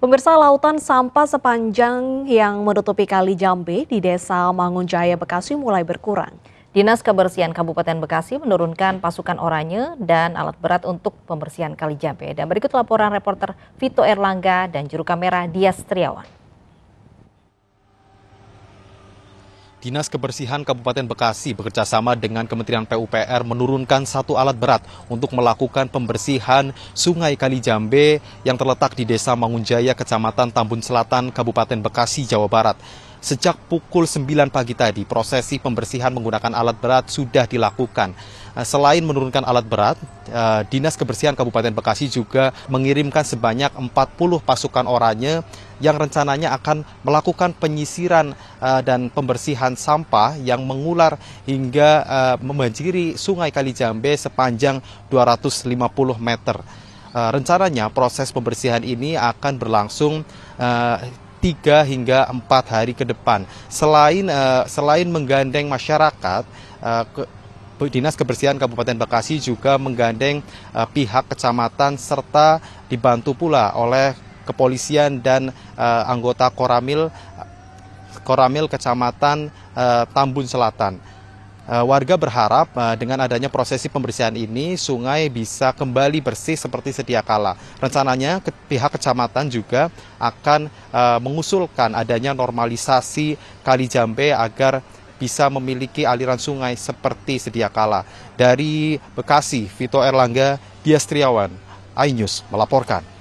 Pemirsa lautan sampah sepanjang yang menutupi Kali Jambe di Desa Mangunjaya Bekasi mulai berkurang. Dinas Kebersihan Kabupaten Bekasi menurunkan pasukan oranye dan alat berat untuk pembersihan Kali Jambe. Dan berikut laporan reporter Vito Erlangga dan juru kamera Dias Triawan. Dinas Kebersihan Kabupaten Bekasi bekerjasama dengan Kementerian PUPR menurunkan satu alat berat untuk melakukan pembersihan Sungai Kalijambe yang terletak di Desa Mangunjaya, Kecamatan Tambun Selatan, Kabupaten Bekasi, Jawa Barat. Sejak pukul 9 pagi tadi, prosesi pembersihan menggunakan alat berat sudah dilakukan. Eh, selain menurunkan alat berat, eh, Dinas Kebersihan Kabupaten Bekasi juga mengirimkan sebanyak 40 pasukan oranye yang rencananya akan melakukan penyisiran eh, dan pembersihan sampah yang mengular hingga membanjiri Sungai Kalijambe sepanjang 250 meter. rencananya proses pembersihan ini akan berlangsung 3 hingga 4 hari ke depan. Selain uh, selain menggandeng masyarakat uh, ke, Dinas Kebersihan Kabupaten Bekasi juga menggandeng uh, pihak kecamatan serta dibantu pula oleh kepolisian dan uh, anggota Koramil Koramil Kecamatan uh, Tambun Selatan. Eh, warga berharap eh, dengan adanya prosesi pembersihan ini sungai bisa kembali bersih seperti sedia kala. Rencananya pihak kecamatan juga akan eh, mengusulkan adanya normalisasi Kali Jambe agar bisa memiliki aliran sungai seperti sedia kala. Dari Bekasi, Vito Erlangga, Dias Triawan, iNews melaporkan.